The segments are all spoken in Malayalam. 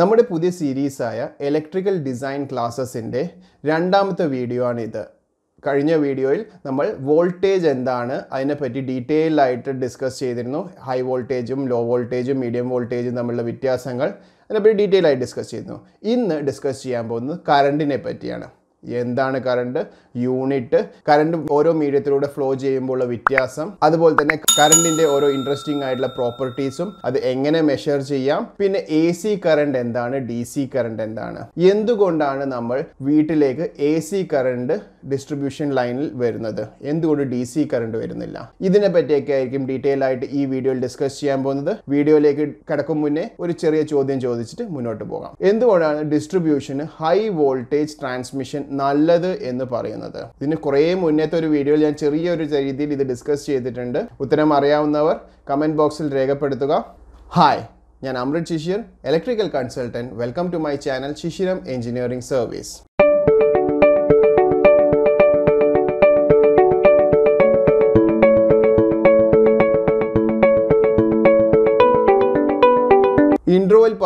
നമ്മുടെ പുതിയ സീരീസായ ഇലക്ട്രിക്കൽ ഡിസൈൻ ക്ലാസ്സസിൻ്റെ രണ്ടാമത്തെ വീഡിയോ ആണിത് കഴിഞ്ഞ വീഡിയോയിൽ നമ്മൾ വോൾട്ടേജ് എന്താണ് അതിനെപ്പറ്റി ഡീറ്റെയിൽ ആയിട്ട് ഡിസ്കസ് ചെയ്തിരുന്നു ഹൈ വോൾട്ടേജും ലോ വോൾട്ടേജും മീഡിയം വോൾട്ടേജും തമ്മിലുള്ള വ്യത്യാസങ്ങൾ അതിനെപ്പറ്റി ഡീറ്റെയിൽ ആയിട്ട് ഡിസ്കസ് ചെയ്തിരുന്നു ഇന്ന് ഡിസ്കസ് ചെയ്യാൻ പോകുന്നത് കറണ്ടിനെ പറ്റിയാണ് എന്താണ് കറണ്ട് യൂണിറ്റ് കറണ്ട് ഓരോ മീഡിയത്തിലൂടെ ഫ്ലോ ചെയ്യുമ്പോൾ ഉള്ള വ്യത്യാസം അതുപോലെ തന്നെ കറണ്ടിന്റെ ഓരോ ഇൻട്രസ്റ്റിംഗ് ആയിട്ടുള്ള പ്രോപ്പർട്ടീസും അത് എങ്ങനെ മെഷർ ചെയ്യാം പിന്നെ എ സി കറണ്ട് എന്താണ് ഡി സി കറണ്ട് എന്താണ് എന്തുകൊണ്ടാണ് നമ്മൾ വീട്ടിലേക്ക് എ സി കറണ്ട് ഡിസ്ട്രിബ്യൂഷൻ ലൈനിൽ വരുന്നത് എന്തുകൊണ്ട് ഡി സി കറണ്ട് വരുന്നില്ല ഇതിനെ പറ്റിയൊക്കെ ആയിരിക്കും ഡീറ്റെയിൽ ആയിട്ട് ഈ വീഡിയോയിൽ ഡിസ്കസ് ചെയ്യാൻ പോകുന്നത് വീഡിയോയിലേക്ക് കടക്കും മുന്നേ ഒരു ചെറിയ ചോദ്യം ചോദിച്ചിട്ട് മുന്നോട്ട് പോകാം എന്തുകൊണ്ടാണ് ഡിസ്ട്രിബ്യൂഷന് ഹൈ വോൾട്ടേജ് ട്രാൻസ്മിഷൻ നല്ലത് എന്ന് പറയുന്നത് ഇതിന് കുറേ മുന്നേത്തെ ഒരു വീഡിയോയിൽ ഞാൻ ചെറിയൊരു രീതിയിൽ ഇത് ഡിസ്കസ് ചെയ്തിട്ടുണ്ട് ഉത്തരം അറിയാവുന്നവർ കമൻറ്റ് ബോക്സിൽ രേഖപ്പെടുത്തുക ഹായ് ഞാൻ Amrit Shishir electrical consultant welcome to my channel Shishiram engineering service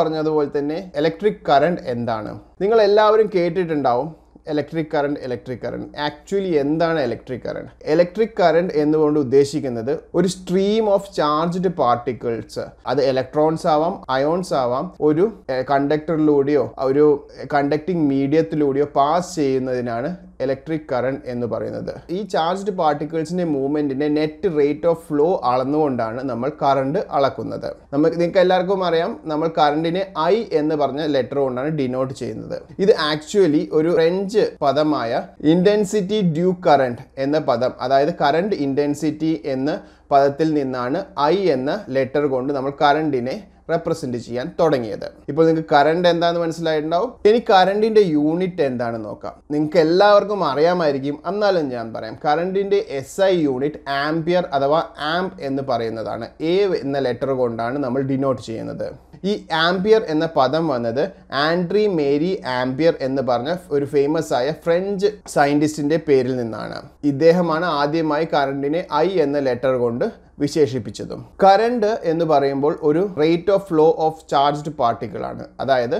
പറഞ്ഞതുപോലെ തന്നെ ഇലക്ട്രിക് കറണ്ട് എന്താണ് നിങ്ങൾ എല്ലാവരും കേട്ടിട്ടുണ്ടാവും electric current electric current actually എന്താണ് ഇലക്ട്രിക് കറണ്ട് ഇലക്ട്രിക് കറണ്ട് എന്നുകൊണ്ട് ഉദ്ദേശിക്കുന്നത് ഒരു സ്ട്രീം ഓഫ് ചാർജ്ഡ് പാർട്ടിക്കിൾസ് അത് ഇലക്ട്രോൺസ് ആവാം അയോൺസ് ആവാം ഒരു കണ്ടക്ടറിലൂടെയോ ഒരു കണ്ടക്ടിങ് മീഡിയത്തിലൂടെയോ പാസ് ചെയ്യുന്നതിനാണ് ഇലക്ട്രിക് കറണ്ട് എന്ന് പറയുന്നത് ഈ ചാർജ്ഡ് പാർട്ടിക്കിൾസിൻ്റെ മൂവ്മെൻറ്റിൻ്റെ നെറ്റ് റേറ്റ് ഓഫ് ഫ്ലോ അളന്നുകൊണ്ടാണ് നമ്മൾ കറണ്ട് അളക്കുന്നത് നമുക്ക് നിങ്ങൾക്ക് എല്ലാവർക്കും അറിയാം നമ്മൾ കറണ്ടിനെ ഐ എന്ന് പറഞ്ഞ ലെറ്റർ കൊണ്ടാണ് ഡിനോട്ട് ചെയ്യുന്നത് ഇത് ആക്ച്വലി ഒരു ഫ്രഞ്ച് പദമായ ഇൻറ്റൻസിറ്റി ഡ്യൂ കറണ്ട് എന്ന പദം അതായത് കറണ്ട് ഇൻറ്റൻസിറ്റി എന്ന പദത്തിൽ നിന്നാണ് ഐ എന്ന ലെറ്റർ കൊണ്ട് നമ്മൾ കറണ്ടിനെ റെപ്രസെന്റ് ചെയ്യാൻ തുടങ്ങിയത് ഇപ്പൊ നിങ്ങൾക്ക് കറണ്ട് എന്താന്ന് മനസ്സിലായിട്ടുണ്ടാവും ഇനി കറണ്ടിന്റെ യൂണിറ്റ് എന്താണ് നോക്കാം നിങ്ങൾക്ക് എല്ലാവർക്കും അറിയാമായിരിക്കും എന്നാലും ഞാൻ പറയാം കറണ്ടിന്റെ എസ് ഐ യൂണിറ്റ് ആംപിയർ അഥവാ ആംപ് എന്ന് പറയുന്നതാണ് എ എന്ന ലെറ്റർ കൊണ്ടാണ് നമ്മൾ ഡിനോട്ട് ചെയ്യുന്നത് ഈ ആംപിയർ എന്ന പദം വന്നത് ആൻഡ്രി മേരി ആംപിയർ എന്ന് പറഞ്ഞ ഒരു ഫേമസ് ആയ ഫ്രഞ്ച് സയൻറ്റിസ്റ്റിൻ്റെ പേരിൽ നിന്നാണ് ഇദ്ദേഹമാണ് ആദ്യമായി കറണ്ടിനെ ഐ എന്ന ലെറ്റർ കൊണ്ട് വിശേഷിപ്പിച്ചതും കറണ്ട് എന്ന് പറയുമ്പോൾ ഒരു rate of flow of charged പാർട്ടിക്കിളാണ് അതായത്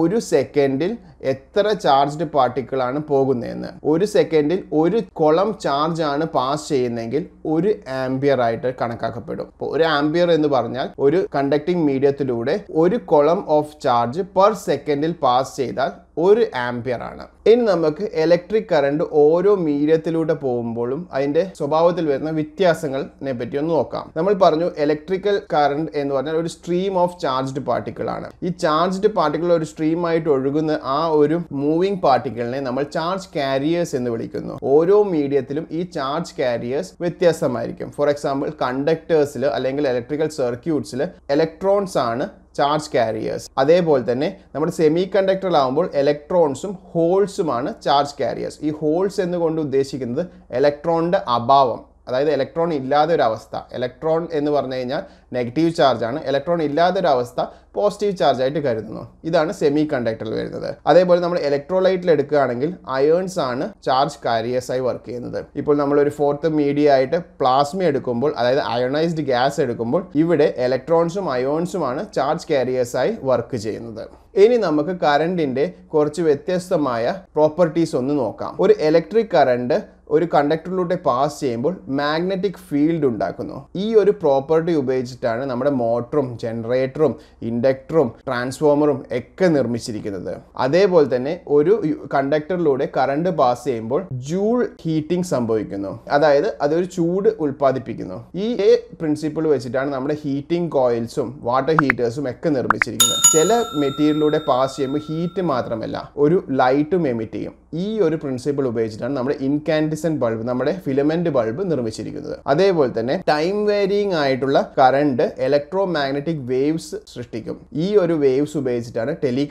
ഒരു സെക്കൻഡിൽ എത്ര ചാർജ്ഡ് പാർട്ടിക്കിളാണ് പോകുന്നതെന്ന് ഒരു സെക്കൻഡിൽ ഒരു കുളം ചാർജ് ആണ് പാസ് ചെയ്യുന്നതെങ്കിൽ ഒരു ആംബിയർ ആയിട്ട് കണക്കാക്കപ്പെടും അപ്പോൾ ഒരു ആംബിയർ എന്ന് പറഞ്ഞാൽ ഒരു കണ്ടക്ടിങ് മീഡിയത്തിലൂടെ ഒരു കുളം ഓഫ് ചാർജ് പെർ സെക്കൻഡിൽ പാസ് ചെയ്താൽ ഒരു ആംപിയർ ആണ് ഇനി നമുക്ക് ഇലക്ട്രിക് കറണ്ട് ഓരോ മീഡിയത്തിലൂടെ പോകുമ്പോഴും അതിന്റെ സ്വഭാവത്തിൽ വരുന്ന വ്യത്യാസങ്ങളെ പറ്റി ഒന്ന് നോക്കാം നമ്മൾ പറഞ്ഞു ഇലക്ട്രിക്കൽ കറണ്ട് എന്ന് പറഞ്ഞാൽ ഒരു സ്ട്രീം ഓഫ് ചാർജ്ഡ് പാർട്ടിക്കിൾ ആണ് ഈ ചാർജ്ഡ് പാർട്ടിക്കിൾ ഒരു സ്ട്രീം ആയിട്ട് ഒഴുകുന്ന ആ ഒരു മൂവിങ് പാർട്ടിക്കിളിനെ നമ്മൾ ചാർജ് കാരിയേഴ്സ് എന്ന് വിളിക്കുന്നു ഓരോ മീഡിയത്തിലും ഈ ചാർജ് കാരിയേഴ്സ് വ്യത്യാസമായിരിക്കും ഫോർ എക്സാമ്പിൾ കണ്ടക്ടേഴ്സിൽ അല്ലെങ്കിൽ ഇലക്ട്രിക്കൽ സർക്യൂട്ട്സിൽ ഇലക്ട്രോൺസ് ആണ് ചാർജ് കാരിയേഴ്സ് അതേപോലെ തന്നെ നമ്മുടെ സെമി കണ്ടക്ടറിലാവുമ്പോൾ ഇലക്ട്രോൺസും ഹോൾസുമാണ് ചാർജ് കാരിയേഴ്സ് ഈ ഹോൾസ് എന്നുകൊണ്ട് ഉദ്ദേശിക്കുന്നത് ഇലക്ട്രോണിൻ്റെ അഭാവം അതായത് ഇലക്ട്രോൺ ഇല്ലാതെ ഒരു അവസ്ഥ ഇലക്ട്രോൺ എന്ന് പറഞ്ഞു കഴിഞ്ഞാൽ നെഗറ്റീവ് ചാർജാണ് ഇലക്ട്രോൺ ഇല്ലാതെ ഒരു അവസ്ഥ പോസിറ്റീവ് ചാർജായിട്ട് കരുതുന്നു ഇതാണ് സെമി കണ്ടക്ടറിൽ വരുന്നത് അതേപോലെ നമ്മൾ ഇലക്ട്രോലൈറ്റിൽ എടുക്കുകയാണെങ്കിൽ അയേൺസ് ആണ് ചാർജ് കാരിയേഴ്സ് ആയി വർക്ക് ചെയ്യുന്നത് ഇപ്പോൾ നമ്മൾ ഒരു ഫോർത്ത് മീഡിയ ആയിട്ട് പ്ലാസ്മ എടുക്കുമ്പോൾ അതായത് അയണൈസ്ഡ് ഗ്യാസ് എടുക്കുമ്പോൾ ഇവിടെ ഇലക്ട്രോൺസും അയോൺസുമാണ് ചാർജ് കാരിയേഴ്സ് ആയി വർക്ക് ചെയ്യുന്നത് ഇനി നമുക്ക് കറണ്ടിൻ്റെ കുറച്ച് വ്യത്യസ്തമായ പ്രോപ്പർട്ടീസ് ഒന്ന് നോക്കാം ഒരു ഇലക്ട്രിക് കറണ്ട് ഒരു കണ്ടക്ടറിലൂടെ പാസ് ചെയ്യുമ്പോൾ മാഗ്നറ്റിക് ഫീൽഡ് ഉണ്ടാക്കുന്നു ഈ ഒരു പ്രോപ്പർട്ടി ഉപയോഗിച്ചിട്ടാണ് നമ്മുടെ മോട്ടറും ജനറേറ്ററും ഇൻഡക്ടറും ട്രാൻസ്ഫോമറും ഒക്കെ നിർമ്മിച്ചിരിക്കുന്നത് അതേപോലെ തന്നെ ഒരു കണ്ടക്ടറിലൂടെ കറണ്ട് പാസ് ചെയ്യുമ്പോൾ ജൂൾ ഹീറ്റിംഗ് സംഭവിക്കുന്നു അതായത് അതൊരു ചൂട് ഉൽപ്പാദിപ്പിക്കുന്നു ഈ പ്രിൻസിപ്പിൾ വെച്ചിട്ടാണ് നമ്മുടെ ഹീറ്റിംഗ് കോയിൽസും വാട്ടർ ഹീറ്റേഴ്സും ഒക്കെ നിർമ്മിച്ചിരിക്കുന്നത് ചില മെറ്റീരിയലിലൂടെ പാസ് ചെയ്യുമ്പോൾ ഹീറ്റ് മാത്രമല്ല ഒരു ലൈറ്റും എമിറ്റ് ചെയ്യും ഈ ഒരു പ്രിൻസിപ്പിൾ ഉപയോഗിച്ചിട്ടാണ് നമ്മുടെ ഇൻകാൻഡിസൻ ബൾബ് നമ്മുടെ ഫിലമെന്റ് ബൾബ് നിർമ്മിച്ചിരിക്കുന്നത് അതേപോലെ തന്നെ ടൈം വേരിയിങ് ആയിട്ടുള്ള കറണ്ട് ഇലക്ട്രോ മാഗ്നറ്റിക് വേവ്സ് സൃഷ്ടിക്കും ഈ ഒരു വേവ്സ് ഉപയോഗിച്ചിട്ടാണ് ടെലി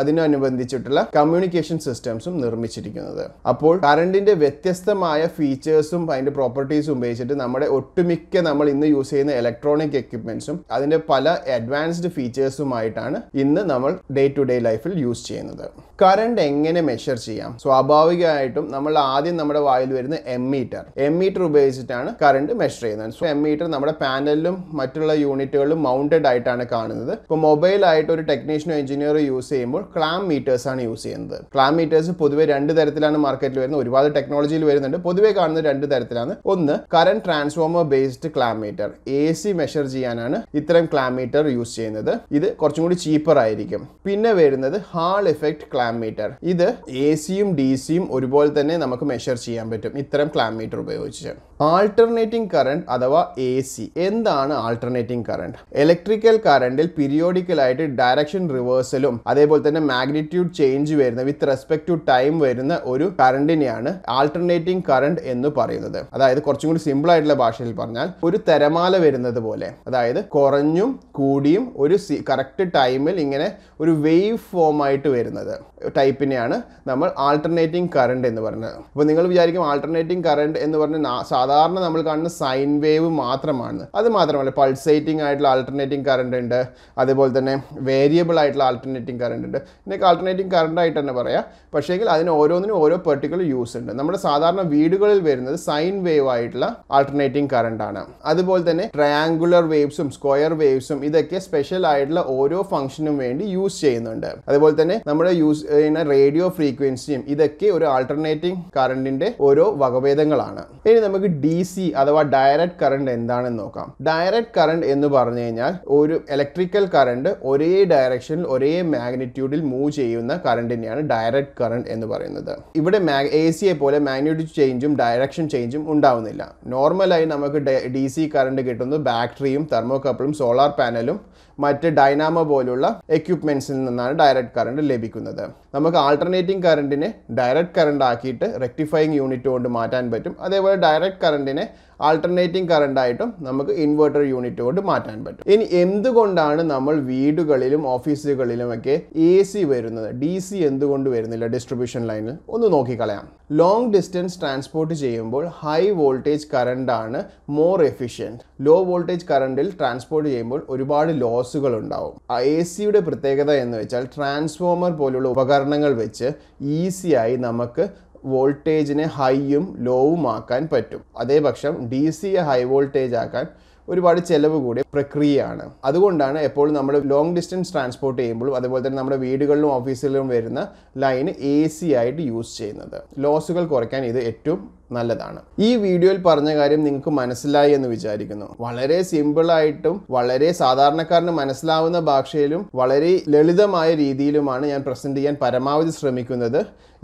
അതിനനുബന്ധിച്ചിട്ടുള്ള കമ്മ്യൂണിക്കേഷൻ സിസ്റ്റംസും നിർമ്മിച്ചിരിക്കുന്നത് അപ്പോൾ കറണ്ടിന്റെ വ്യത്യസ്തമായ ഫീച്ചേഴ്സും അതിന്റെ പ്രോപ്പർട്ടീസും ഉപയോഗിച്ചിട്ട് നമ്മുടെ ഒട്ടുമിക്ക നമ്മൾ ഇന്ന് യൂസ് ചെയ്യുന്ന ഇലക്ട്രോണിക് എക്യുപ്മെന്റ്സും അതിന്റെ പല അഡ്വാൻസ്ഡ് ഫീച്ചേഴ്സുമായിട്ടാണ് ഇന്ന് നമ്മൾ ഡേ ടു ഡേ ലൈഫിൽ യൂസ് ചെയ്യുന്നത് കറണ്ട് എങ്ങനെ മെഷർ ചെയ്യാം സ്വാഭാവികമായിട്ടും നമ്മൾ ആദ്യം നമ്മുടെ വായിൽ വരുന്ന എം മീറ്റർ എം മീറ്റർ ഉപയോഗിച്ചിട്ടാണ് കറണ്ട് മെഷർ ചെയ്യുന്നത് സോ എം മീറ്റർ നമ്മുടെ പാനലിലും മറ്റുള്ള യൂണിറ്റുകളിലും മൗണ്ടഡ് ആയിട്ടാണ് കാണുന്നത് ഇപ്പോൾ ആയിട്ട് ഒരു ടെക്നീഷ്യനോ എഞ്ചിനീയറോ യൂസ് ചെയ്യുമ്പോൾ ക്ലാം മീറ്റേഴ്സ് ആണ് യൂസ് ചെയ്യുന്നത് ക്ലാം മീറ്റേഴ്സ് പൊതുവെ രണ്ട് തരത്തിലാണ് മാർക്കറ്റിൽ വരുന്നത് ഒരുപാട് ടെക്നോളജിയിൽ വരുന്നുണ്ട് പൊതുവെ കാണുന്ന രണ്ട് തരത്തിലാണ് ഒന്ന് current transformer based clamp meter A C measure ചെയ്യാനാണ് ഇത്തരം ക്ലാം മീറ്റർ യൂസ് ചെയ്യുന്നത് ഇത് കുറച്ചും കൂടി ചീപ്പർ ആയിരിക്കും പിന്നെ വരുന്നത് ഹാൾ എഫക്ട് ക്ലാം മീറ്റർ ഇത് എ സിയും ഡി സിയും ഒരുപോലെ തന്നെ നമുക്ക് മെഷർ ചെയ്യാൻ പറ്റും ഇത്തരം ക്ലാമീറ്റർ ഉപയോഗിച്ച് ആൾട്ടർനേറ്റിംഗ് കറണ്ട് അഥവാ എ സി എന്താണ് ആൾട്ടർനേറ്റിംഗ് കറണ്ട് ഇലക്ട്രിക്കൽ കറണ്ടിൽ പീരിയോഡിക്കലായിട്ട് ഡയറക്ഷൻ റിവേഴ്സലും അതേപോലെ തന്നെ മാഗ്നിറ്റ്യൂഡ് ചേഞ്ച് വരുന്ന വിത്ത് റെസ്പെക്ട് ടു ടൈം വരുന്ന ഒരു കറണ്ടിനെയാണ് ആൾട്ടർനേറ്റിംഗ് കറണ്ട് എന്ന് പറയുന്നത് അതായത് കുറച്ചും കൂടി സിമ്പിൾ ആയിട്ടുള്ള ഭാഷയിൽ പറഞ്ഞാൽ ഒരു തിരമാല വരുന്നത് പോലെ അതായത് കുറഞ്ഞും കൂടിയും ഒരു കറക്റ്റ് ടൈമിൽ ഇങ്ങനെ ഒരു വേവ് ഫോം ആയിട്ട് വരുന്നത് ടൈപ്പിനെയാണ് നമ്മൾ ആൾട്ടർനേറ്റിംഗ് കറണ്ട് എന്ന് പറയുന്നത് അപ്പോൾ നിങ്ങൾ വിചാരിക്കും ആൾട്ടർനേറ്റിംഗ് കറണ്ട് എന്ന് പറഞ്ഞാൽ സാധാരണ നമ്മൾ കാണുന്ന സൈൻ വേവ് മാത്രമാണ് അത് മാത്രമല്ല പൾസേറ്റിംഗ് ആയിട്ടുള്ള ആൾട്ടർനേറ്റിംഗ് കറണ്ട് ഉണ്ട് അതുപോലെ തന്നെ വേരിയബിൾ ആയിട്ടുള്ള ആൾട്ടർനേറ്റിംഗ് കറണ്ട് ഉണ്ട് ഇതിനൊക്കെ ആൾട്ടർനേറ്റിംഗ് കറണ്ട് ആയിട്ട് തന്നെ പറയാം പക്ഷേങ്കിൽ അതിന് ഓരോന്നിനും ഓരോ പെർട്ടിക്കുലർ യൂസ് ഉണ്ട് നമ്മുടെ സാധാരണ വീടുകളിൽ വരുന്നത് സൈൻ വേവ് ആയിട്ടുള്ള ആൾട്ടർനേറ്റിംഗ് കറണ്ട് ആണ് അതുപോലെ തന്നെ ട്രയാങ്കുലർ വേവ്സും സ്ക്വയർ വേവ്സും ഇതൊക്കെ സ്പെഷ്യൽ ആയിട്ടുള്ള ഓരോ ഫംഗ്ഷനും വേണ്ടി യൂസ് ചെയ്യുന്നുണ്ട് അതുപോലെ തന്നെ നമ്മുടെ യൂസ് ചെയ്യുന്ന റേഡിയോ ഫ്രീക്വൻസിയും ഇതൊക്കെ ഒരു ആൾട്ടർനേറ്റിംഗ് കറണ്ടിന്റെ ഓരോ വകഭേദങ്ങളാണ് ഇനി നമുക്ക് ഡി സി അഥവാ ഡയറക്റ്റ് കറണ്ട് എന്താണെന്ന് നോക്കാം ഡയറക്റ്റ് കറണ്ട് എന്ന് പറഞ്ഞു കഴിഞ്ഞാൽ ഒരു ഇലക്ട്രിക്കൽ കറണ്ട് ഒരേ ഡയറക്ഷനിൽ ഒരേ മാഗ്നിറ്റ്യൂഡിൽ മൂവ് ചെയ്യുന്ന കറണ്ടിനെയാണ് ഡയറക്റ്റ് കറണ്ട് എന്ന് പറയുന്നത് ഇവിടെ എ സിയെ പോലെ മാഗ്നിറ്റ്യൂഡ് ചേഞ്ചും ഡയറക്ഷൻ ചേഞ്ചും ഉണ്ടാവുന്നില്ല നോർമലായി നമുക്ക് ഡി സി കറണ്ട് കിട്ടുന്നത് ബാറ്ററിയും തെർമോകപ്പിളും സോളാർ പാനലും മറ്റ് ഡൈനാമോ പോലുള്ള എക്യുപ്മെന്റ്സിൽ നിന്നാണ് ഡയറക്റ്റ് കറണ്ട് ലഭിക്കുന്നത് നമുക്ക് ആൾട്ടർനേറ്റ് റൊട്ടേറ്റിംഗ് കറണ്ടിനെ ഡയറക്റ്റ് കറണ്ട് ആക്കിയിട്ട് റെക്ടിഫയിങ് യൂണിറ്റ് കൊണ്ട് മാറ്റാൻ പറ്റും അതേപോലെ ഡയറക്റ്റ് കറണ്ടിനെ ആൾട്ടർനേറ്റിംഗ് കറണ്ട് ആയിട്ടും നമുക്ക് ഇൻവെർട്ടർ യൂണിറ്റ് കൊണ്ട് മാറ്റാൻ പറ്റും ഇനി എന്തുകൊണ്ടാണ് നമ്മൾ വീടുകളിലും ഒക്കെ എ സി വരുന്നത് ഡി സി എന്തുകൊണ്ട് വരുന്നില്ല ഡിസ്ട്രിബ്യൂഷൻ ലൈനിൽ ഒന്ന് നോക്കിക്കളയാം ലോങ് ഡിസ്റ്റൻസ് ട്രാൻസ്പോർട്ട് ചെയ്യുമ്പോൾ ഹൈ വോൾട്ടേജ് കറണ്ടാണ് മോർ എഫിഷ്യൻറ്റ് ലോ വോൾട്ടേജ് കറണ്ടിൽ ട്രാൻസ്പോർട്ട് ചെയ്യുമ്പോൾ ഒരുപാട് ലോസുകൾ ഉണ്ടാവും എ സിയുടെ പ്രത്യേകത എന്ന് വെച്ചാൽ ട്രാൻസ്ഫോമർ പോലുള്ള ഉപകരണങ്ങൾ വെച്ച് ഈസിയായി e നമുക്ക് വോൾട്ടേജിനെ ഹൈയും ലോവും ആക്കാൻ പറ്റും അതേപക്ഷം ഡി സിയെ ഹൈ വോൾട്ടേജ് ആക്കാൻ ഒരുപാട് ചിലവ് കൂടിയ പ്രക്രിയയാണ് അതുകൊണ്ടാണ് എപ്പോഴും നമ്മൾ ലോങ് ഡിസ്റ്റൻസ് ട്രാൻസ്പോർട്ട് ചെയ്യുമ്പോഴും അതുപോലെ തന്നെ നമ്മുടെ വീടുകളിലും ഓഫീസുകളിലും വരുന്ന ലൈന് എ സി ആയിട്ട് യൂസ് ചെയ്യുന്നത് ലോസുകൾ കുറയ്ക്കാൻ ഇത് ഏറ്റവും നല്ലതാണ് ഈ വീഡിയോയിൽ പറഞ്ഞ കാര്യം നിങ്ങൾക്ക് മനസ്സിലായി എന്ന് വിചാരിക്കുന്നു വളരെ സിമ്പിളായിട്ടും വളരെ സാധാരണക്കാരന് മനസ്സിലാവുന്ന ഭാഷയിലും വളരെ ലളിതമായ രീതിയിലുമാണ് ഞാൻ പ്രസൻറ്റ് ചെയ്യാൻ പരമാവധി ശ്രമിക്കുന്നത്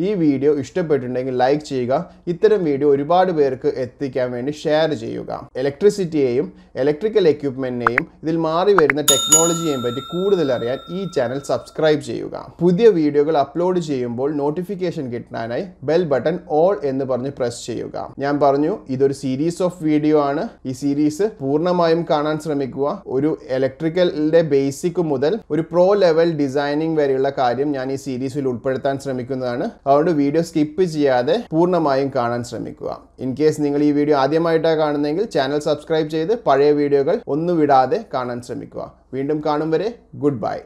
ഈ വീഡിയോ ഇഷ്ടപ്പെട്ടിട്ടുണ്ടെങ്കിൽ ലൈക്ക് ചെയ്യുക ഇത്തരം വീഡിയോ ഒരുപാട് പേർക്ക് എത്തിക്കാൻ വേണ്ടി ഷെയർ ചെയ്യുക ഇലക്ട്രിസിറ്റിയെയും ഇലക്ട്രിക്കൽ എക്യുപ്മെൻറ്റിനെയും ഇതിൽ മാറി വരുന്ന ടെക്നോളജിയെയും പറ്റി കൂടുതൽ അറിയാൻ ഈ ചാനൽ സബ്സ്ക്രൈബ് ചെയ്യുക പുതിയ വീഡിയോകൾ അപ്ലോഡ് ചെയ്യുമ്പോൾ നോട്ടിഫിക്കേഷൻ കിട്ടാനായി ബെൽ ബട്ടൺ ഓൾ എന്ന് പറഞ്ഞ് പ്രസ് ചെയ്യുക ചെയ്യുക ഞാൻ പറഞ്ഞു ഇതൊരു സീരീസ് ഓഫ് വീഡിയോ ആണ് ഈ സീരീസ് പൂർണ്ണമായും കാണാൻ ശ്രമിക്കുക ഒരു ഇലക്ട്രിക്കലിന്റെ ബേസിക് മുതൽ ഒരു പ്രോ ലെവൽ ഡിസൈനിങ് വരെയുള്ള കാര്യം ഞാൻ ഈ സീരീസിൽ ഉൾപ്പെടുത്താൻ ശ്രമിക്കുന്നതാണ് അതുകൊണ്ട് വീഡിയോ സ്കിപ്പ് ചെയ്യാതെ പൂർണ്ണമായും കാണാൻ ശ്രമിക്കുക ഇൻ കേസ് നിങ്ങൾ ഈ വീഡിയോ ആദ്യമായിട്ടാണ് കാണുന്നതെങ്കിൽ ചാനൽ സബ്സ്ക്രൈബ് ചെയ്ത് പഴയ വീഡിയോകൾ ഒന്നും വിടാതെ കാണാൻ ശ്രമിക്കുക വീണ്ടും കാണും വരെ ഗുഡ് ബൈ